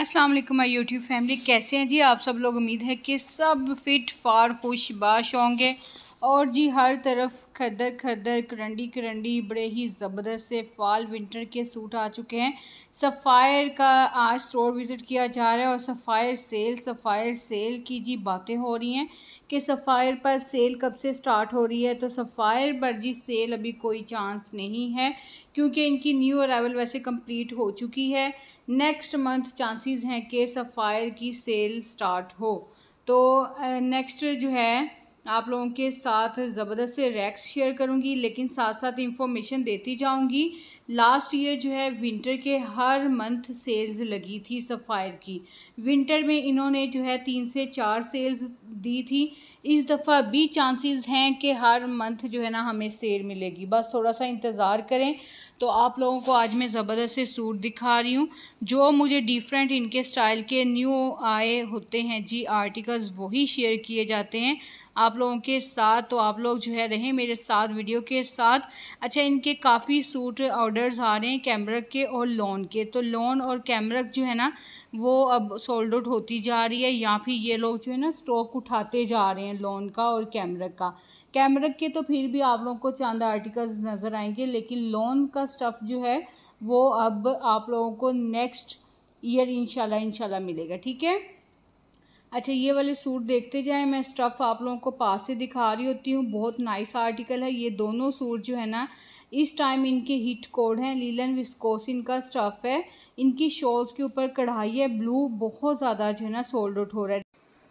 अस्सलाम वालेकुम my YouTube family कैसे हैं जी आप सब लोग उम्मीद है कि सब फिट फार खुश बाश होंगे और जी हर तरफ खदर खदर करंडी करंडी बड़े ही ज़बरदस्त से फॉल विंटर के सूट आ चुके हैं सफ़ायर का आज स्टोर विज़िट किया जा रहा है और सफ़ायर सेल सफ़ायर सेल की जी बातें हो रही हैं कि सफ़ायर पर सेल कब से स्टार्ट हो रही है तो सफ़ायर पर जी सेल अभी कोई चांस नहीं है क्योंकि इनकी न्यू अरावल वैसे कम्प्लीट हो चुकी है नेक्स्ट मंथ चांसेस हैं कि सफ़ायर की सेल स्टार्ट हो तो नेक्स्ट जो है आप लोगों के साथ ज़बरदस्त से रैक्स शेयर करूँगी लेकिन साथ साथ इंफॉर्मेशन देती जाऊँगी लास्ट ईयर जो है विंटर के हर मंथ सेल्स लगी थी सफ़ायर की विंटर में इन्होंने जो है तीन से चार सेल्स दी थी इस दफ़ा भी चांसेस हैं कि हर मंथ जो है ना हमें सेल मिलेगी बस थोड़ा सा इंतज़ार करें तो आप लोगों को आज मैं ज़बरदस्त से सूट दिखा रही हूँ जो मुझे डिफरेंट इनके स्टाइल के न्यू आए होते हैं जी आर्टिकल्स वही शेयर किए जाते हैं आप लोगों के साथ तो आप लोग जो है रहें मेरे साथ वीडियो के साथ अच्छा इनके काफ़ी सूट ऑर्डर्स आ रहे हैं कैमरक के और लॉन के तो लॉन और कैमरक जो है ना वो अब सोल्ड आउट होती जा रही है या फिर ये लोग जो है ना स्टॉक उठाते जा रहे हैं लोन का और कैमरक का कैमरक के तो फिर भी आप लोगों को चंद आर्टिकल्स नज़र आएंगे लेकिन लोन का स्टफ़ जो है वो अब आप लोगों को नेक्स्ट ईयर इनशाला इनशाला मिलेगा ठीक है अच्छा ये वाले सूट देखते जाएं मैं स्टफ़ आप लोगों को पास से दिखा रही होती हूँ बहुत नाइस आर्टिकल है ये दोनों सूट जो है ना इस टाइम इनके हिट कोड हैं लीलन विस्कोस इनका स्टफ़ है इनकी शॉल्स के ऊपर कढ़ाई है ब्लू बहुत ज़्यादा जो है ना सोल्ड आउट हो रहा है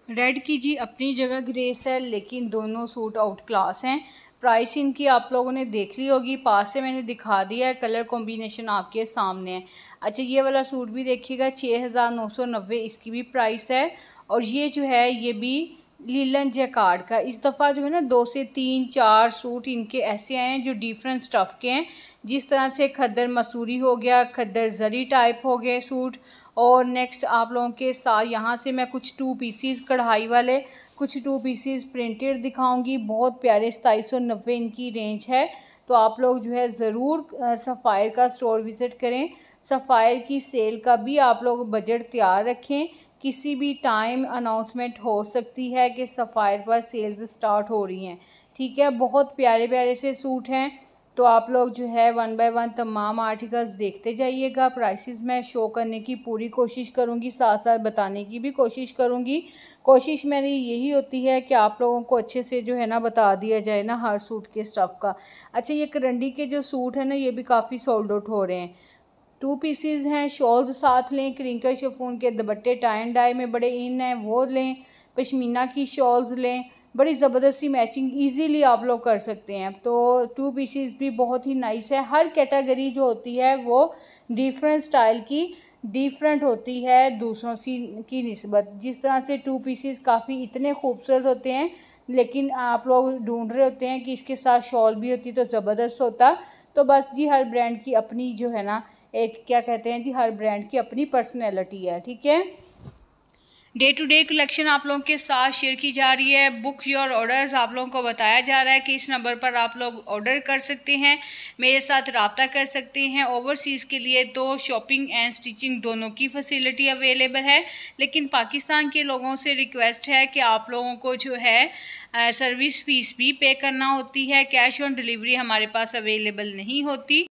रेड की जी अपनी जगह ग्रेस है लेकिन दोनों सूट आउट क्लास हैं प्राइस इनकी आप लोगों ने देख ली होगी पास से मैंने दिखा दिया है कलर कॉम्बिनेशन आपके सामने है अच्छा ये वाला सूट भी देखिएगा छः हज़ार नौ सौ नब्बे इसकी भी प्राइस है और ये जो है ये भी लीलन जैकार्ड का इस दफ़ा जो है ना दो से तीन चार सूट इनके ऐसे आए हैं जो डिफरेंट स्टफ़ के हैं जिस तरह से खद्दर मसूरी हो गया खद्दर जरी टाइप हो गए सूट और नेक्स्ट आप लोगों के साथ यहाँ से मैं कुछ टू पीसीज कढ़ाई वाले कुछ टू पीसीज प्रिंटेड दिखाऊंगी बहुत प्यारे सताई सौ नब्बे इनकी रेंज है तो आप लोग जो है ज़रूर सफ़ायर का स्टोर विज़िट करें सफ़ायर की सेल का भी आप लोग बजट तैयार रखें किसी भी टाइम अनाउंसमेंट हो सकती है कि सफ़ायर पर सेल्स स्टार्ट हो रही हैं ठीक है बहुत प्यारे प्यारे से सूट हैं तो आप लोग जो है वन बाय वन तमाम आर्टिकल्स देखते जाइएगा प्राइसेस मैं शो करने की पूरी कोशिश करूँगी साथ साथ बताने की भी कोशिश करूँगी कोशिश मेरी यही होती है कि आप लोगों को अच्छे से जो है ना बता दिया जाए ना हर सूट के स्टफ़ का अच्छा ये करंडी के जो सूट है ना ये भी काफ़ी सोल्ड आउट हो रहे हैं टू पीसीज हैं शॉल्स साथ लें क्रिंकर शफून के दबट्टे टाई एंड डाई में बड़े इन हैं वो लें पश्मीना की शॉल्स लें बड़ी ज़बरदस्ती मैचिंग इजीली आप लोग कर सकते हैं तो टू पीसीस भी बहुत ही नाइस है हर कैटेगरी जो होती है वो डिफरेंट स्टाइल की डिफरेंट होती है दूसरों सी की नस्बत जिस तरह से टू पीसीस काफ़ी इतने खूबसूरत होते हैं लेकिन आप लोग ढूंढ रहे होते हैं कि इसके साथ शॉल भी होती तो ज़बरदस्त होता तो बस जी हर ब्रांड की अपनी जो है ना एक क्या कहते हैं जी हर ब्रांड की अपनी पर्सनैलिटी है ठीक है डे टू डे कलेक्शन आप लोगों के साथ शेयर की जा रही है बुक योर ऑर्डर्स आप लोगों को बताया जा रहा है कि इस नंबर पर आप लोग ऑर्डर कर सकते हैं मेरे साथ रबता कर सकते हैं ओवरसीज़ के लिए तो शॉपिंग एंड स्टिचिंग दोनों की फैसिलिटी अवेलेबल है लेकिन पाकिस्तान के लोगों से रिक्वेस्ट है कि आप लोगों को जो है सर्विस फ़ीस भी पे करना होती है कैश ऑन डिलीवरी हमारे पास अवेलेबल नहीं होती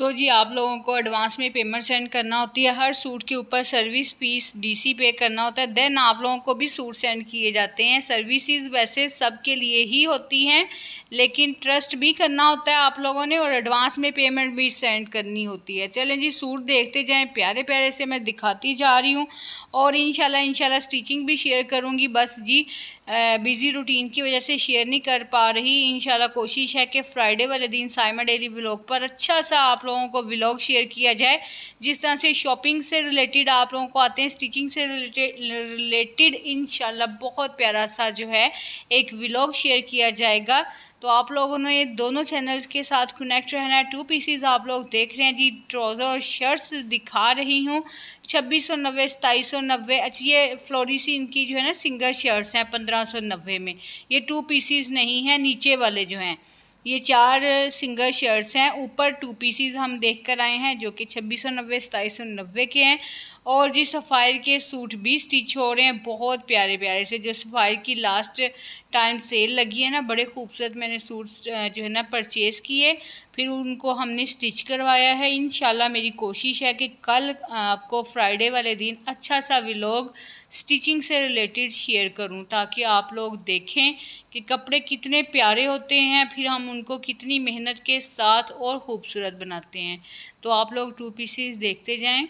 तो जी आप लोगों को एडवांस में पेमेंट सेंड करना होती है हर सूट के ऊपर सर्विस फीस डीसी पे करना होता है देन आप लोगों को भी सूट सेंड किए जाते हैं सर्विसेज वैसे सबके लिए ही होती हैं लेकिन ट्रस्ट भी करना होता है आप लोगों ने और एडवांस में पेमेंट भी सेंड करनी होती है चलें जी सूट देखते जाएँ प्यारे प्यारे से मैं दिखाती जा रही हूँ और इन इनशाला स्टिचिंग भी शेयर करूँगी बस जी बिज़ी रूटीन की वजह से शेयर नहीं कर पा रही इन कोशिश है कि फ्राइडे वाले दिन साइमा डेली व्लॉग पर अच्छा सा आप लोगों को व्लॉग शेयर किया जाए जिस तरह से शॉपिंग से रिलेटेड आप लोगों को आते हैं स्टिचिंग से रिलेटेड रिलेटेड इन बहुत प्यारा सा जो है एक व्लॉग शेयर किया जाएगा तो आप लोगों ने दोनों चैनल्स के साथ कनेक्ट रहना है टू पीसीज आप लोग देख रहे हैं जी ट्राउज़र और शर्ट्स दिखा रही हूँ छब्बीस सौ नब्बे सताईस सौ नब्बे अच्छा ये फ्लोरिसी इनकी जो है ना सिंगल शर्ट्स हैं पंद्रह सौ नब्बे में ये टू पीसीज नहीं हैं नीचे वाले जो हैं ये चार सिंगल शर्ट्स हैं ऊपर टू पीसीज हम देख कर आए हैं जो कि छब्बीस सौ नब्बे सताईस सौ नब्बे के हैं और जी सफ़ायर के सूट भी स्टिच हो रहे हैं बहुत प्यारे प्यारे से जो सफ़ायर की लास्ट टाइम सेल लगी है ना बड़े खूबसूरत मैंने सूट जो है ना परचेज़ किए फिर उनको हमने स्टिच करवाया है इन मेरी कोशिश है कि कल आपको फ्राइडे वाले दिन अच्छा सा विलोग स्टिचिंग से रिलेटेड शेयर करूं ताकि आप लोग देखें कि कपड़े कितने प्यारे होते हैं फिर हम उनको कितनी मेहनत के साथ और ख़ूबसूरत बनाते हैं तो आप लोग टू पीसीस देखते जाएँ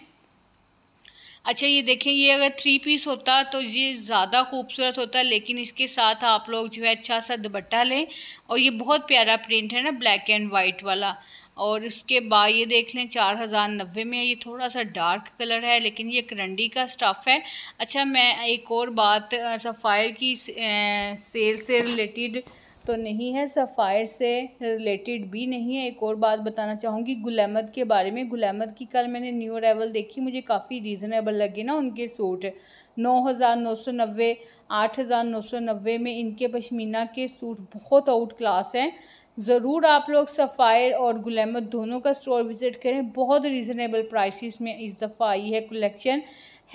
अच्छा ये देखें ये अगर थ्री पीस होता तो ये ज़्यादा खूबसूरत होता लेकिन इसके साथ आप लोग जो है अच्छा सा दुपट्टा लें और ये बहुत प्यारा प्रिंट है ना ब्लैक एंड वाइट वाला और इसके बाद ये देख लें चार हज़ार नब्बे में ये थोड़ा सा डार्क कलर है लेकिन ये करंडी का स्टफ़ है अच्छा मैं एक और बात सफ़ायर की सेल से रिलेटेड तो नहीं है सफ़ायर से रिलेटेड भी नहीं है एक और बात बताना चाहूँगी गुल के बारे में गुल की कल मैंने न्यू अरावल देखी मुझे काफ़ी रीज़नेबल लगे ना उनके सूट नौ हज़ार नौ सौ नब्बे आठ हज़ार नौ सौ नब्बे में इनके पशमीना के सूट बहुत आउट क्लास हैं ज़रूर आप लोग सफ़ायर और गुल दोनों का स्टोर विज़िट करें बहुत रीज़नेबल प्राइस में इस दफ़ा आई है कलेक्शन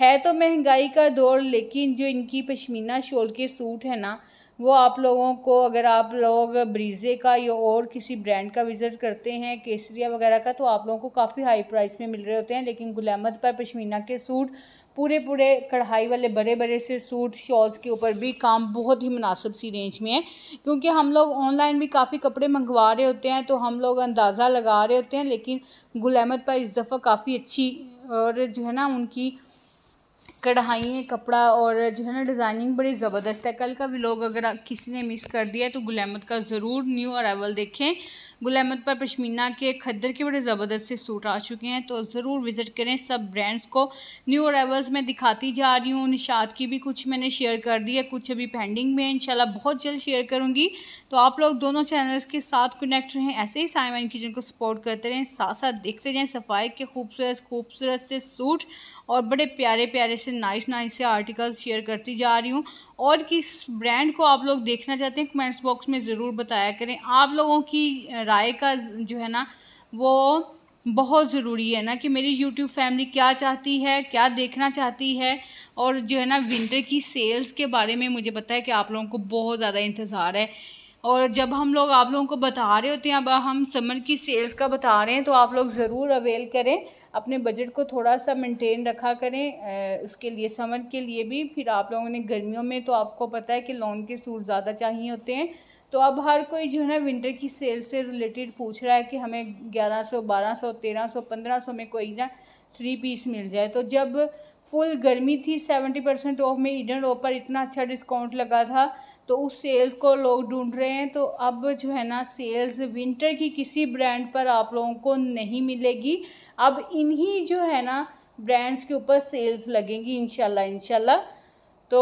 है तो महंगाई का दौर लेकिन जो इनकी पशमीना शोल के सूट है ना वो आप लोगों को अगर आप लोग ब्रीजे का या और किसी ब्रांड का विज़िट करते हैं केसरिया वगैरह का तो आप लोगों को काफ़ी हाई प्राइस में मिल रहे होते हैं लेकिन गुलामत पर पशमीना के सूट पूरे पूरे कढ़ाई वाले बड़े बड़े से सूट शॉल्स के ऊपर भी काम बहुत ही मुनासिब सी रेंज में है क्योंकि हम लोग ऑनलाइन भी काफ़ी कपड़े मंगवा रहे होते हैं तो हम लोग अंदाज़ा लगा रहे होते हैं लेकिन गुलामत पर इस दफ़ा काफ़ी अच्छी और जो है ना उनकी है कपड़ा और जो है ना डिज़ाइनिंग बड़ी ज़बरदस्त है कल का भी लोग अगर किसी ने मिस कर दिया तो गुलामत का ज़रूर न्यू अरावल देखें गुल अहमद पर पश्मीना के खद्दर के बड़े ज़बरदस्त से सूट आ चुके हैं तो ज़रूर विज़िट करें सब ब्रांड्स को न्यू अरावल्स में दिखाती जा रही हूँ निशात की भी कुछ मैंने शेयर कर दी है कुछ अभी पेंडिंग में इन बहुत जल्द शेयर करूँगी तो आप लोग दोनों चैनल्स के साथ कनेक्ट रहें ऐसे ही साइमन किचन को सपोर्ट करते रहें साथ साथ देखते रहें सफाई के खूबसूरत खूबसूरत से सूट और बड़े प्यारे प्यारे से नाइस नाइस से आर्टिकल्स शेयर करती जा रही हूँ और किस ब्रांड को आप लोग देखना चाहते हैं कमेंट्स बॉक्स में ज़रूर बताया करें आप लोगों की राय का जो है ना वो बहुत ज़रूरी है ना कि मेरी यूट्यूब फैमिली क्या चाहती है क्या देखना चाहती है और जो है ना विंटर की सेल्स के बारे में मुझे पता है कि आप लोगों को बहुत ज़्यादा इंतज़ार है और जब हम लोग आप लोगों को बता रहे होते हैं अब हम समर की सेल्स का बता रहे हैं तो आप लोग ज़रूर अवेल करें अपने बजट को थोड़ा सा मेंटेन रखा करें उसके लिए समर के लिए भी फिर आप लोगों ने गर्मियों में तो आपको पता है कि लॉन के सूट ज़्यादा चाहिए होते हैं तो अब हर कोई जो है ना विंटर की सेल से रिलेटेड पूछ रहा है कि हमें ग्यारह सौ बारह सौ तेरह सौ पंद्रह सौ में कोई ना थ्री पीस मिल जाए तो जब फुल गर्मी थी सेवेंटी परसेंट ऑफ में ईडन रो पर इतना अच्छा डिस्काउंट लगा था तो उस सेल्स को लोग ढूंढ रहे हैं तो अब जो है ना सेल्स विंटर की किसी ब्रांड पर आप लोगों को नहीं मिलेगी अब इन्हीं जो है ना ब्रांड्स के ऊपर सेल्स लगेंगी इनशाला इनशाला तो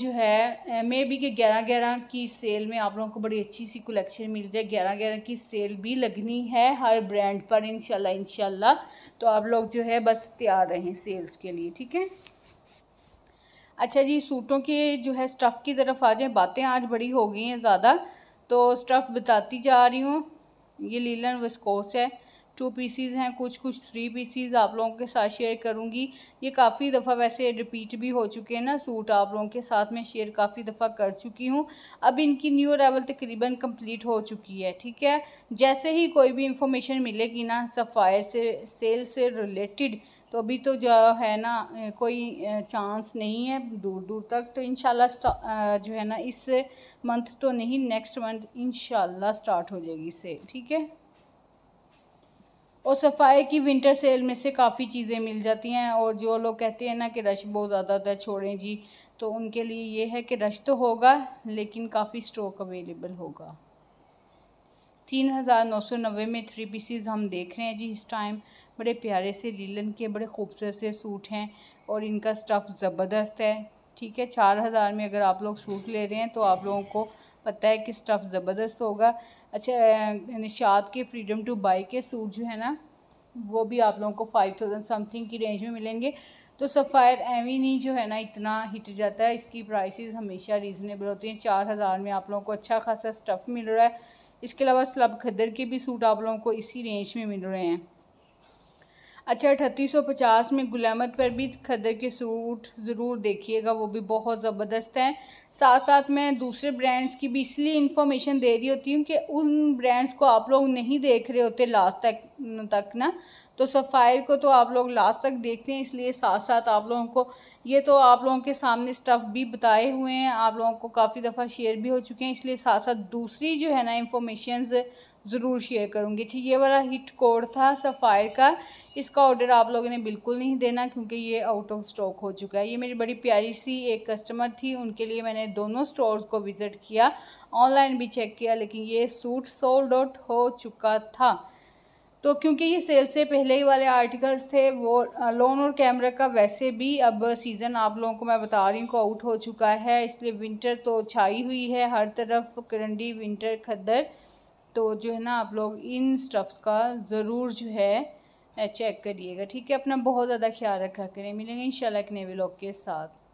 जो है मे बी के ग्यारह ग्यारह की सेल में आप लोगों को बड़ी अच्छी सी कलेक्शन मिल जाए ग्यारह ग्यारह की सेल भी लगनी है हर ब्रांड पर इनशाला इनशाला तो आप लोग जो है बस तैयार रहें सेल्स के लिए ठीक है अच्छा जी सूटों के जो है स्टफ़ की तरफ आ जाए बातें आज बड़ी हो गई हैं ज़्यादा तो स्टफ़ बताती जा रही हूँ ये लीलन वस्कोस है टू पीसीज हैं कुछ कुछ थ्री पीसीज आप लोगों के साथ शेयर करूँगी ये काफ़ी दफ़ा वैसे रिपीट भी हो चुके हैं ना सूट आप लोगों के साथ में शेयर काफ़ी दफ़ा कर चुकी हूँ अब इनकी न्यू अरावल तकरीबन कंप्लीट हो चुकी है ठीक है जैसे ही कोई भी इंफॉर्मेशन मिलेगी ना सफ़ायर से सेल से रिलेटेड तो अभी तो जो है ना कोई चांस नहीं है दूर दूर तक तो इन जो है ना इस मंथ तो नहीं नेक्स्ट मंथ इन स्टार्ट हो जाएगी से ठीक है और सफ़ाई की विंटर सेल में से काफ़ी चीज़ें मिल जाती हैं और जो लोग कहते हैं ना कि रश बहुत ज़्यादा होता है छोड़ें जी तो उनके लिए ये है कि रश तो होगा लेकिन काफ़ी स्टॉक अवेलेबल होगा तीन हज़ार नौ सौ नब्बे में थ्री पीसीज हम देख रहे हैं जी इस टाइम बड़े प्यारे से लीलन के बड़े खूबसूरत से सूट हैं और इनका स्टफ़ ज़बरदस्त है ठीक है चार हज़ार में अगर आप लोग सूट ले रहे हैं तो आप लोगों को पता है कि स्टफ़ ज़बरदस्त होगा अच्छा निषाद के फ्रीडम टू बाई के सूट जो है ना वो भी आप लोगों को फाइव थाउजेंड समथिंग की रेंज में मिलेंगे तो सफ़ायर नहीं जो है ना इतना हिट जाता है इसकी प्राइसेस हमेशा रीज़नेबल होती हैं चार हज़ार में आप लोगों को अच्छा खासा स्टफ़ मिल रहा है इसके अलावा स्लब खदर के भी सूट आप लोगों को इसी रेंज में मिल रहे हैं अच्छा अठतीस सौ पचास में गुलामत पर भी खदर के सूट ज़रूर देखिएगा वो भी बहुत ज़बरदस्त हैं साथ साथ मैं दूसरे ब्रांड्स की भी इसलिए इन्फॉर्मेशन दे रही होती हूँ कि उन ब्रांड्स को आप लोग नहीं देख रहे होते लास्ट तक तक ना तो सफ़ायर को तो आप लोग लास्ट तक देखते हैं इसलिए साथ साथ आप लोगों को ये तो आप लोगों के सामने स्टफ़ भी बताए हुए हैं आप लोगों को काफ़ी दफ़ा शेयर भी हो चुके हैं इसलिए साथ साथ दूसरी जो है ना इन्फॉर्मेशन ज़रूर शेयर करूँगी अच्छा ये वाला हिट कोड था सफ़ायर का इसका ऑर्डर आप लोगों ने बिल्कुल नहीं देना क्योंकि ये आउट ऑफ स्टॉक हो चुका है ये मेरी बड़ी प्यारी सी एक कस्टमर थी उनके लिए मैंने दोनों स्टोर्स को विज़िट किया ऑनलाइन भी चेक किया लेकिन ये सूट सोल्ड आउट हो चुका था तो क्योंकि ये सेल से पहले ही वाले आर्टिकल्स थे वो लोन और कैमरा का वैसे भी अब सीज़न आप लोगों को मैं बता रही हूँ को आउट हो चुका है इसलिए विंटर तो छाई हुई है हर तरफ करंडी विंटर खद्दर तो जो है ना आप लोग इन स्टफ़ का ज़रूर जो है चेक करिएगा ठीक है अपना बहुत ज़्यादा ख्याल रखा करें मिलेंगे इन एक के साथ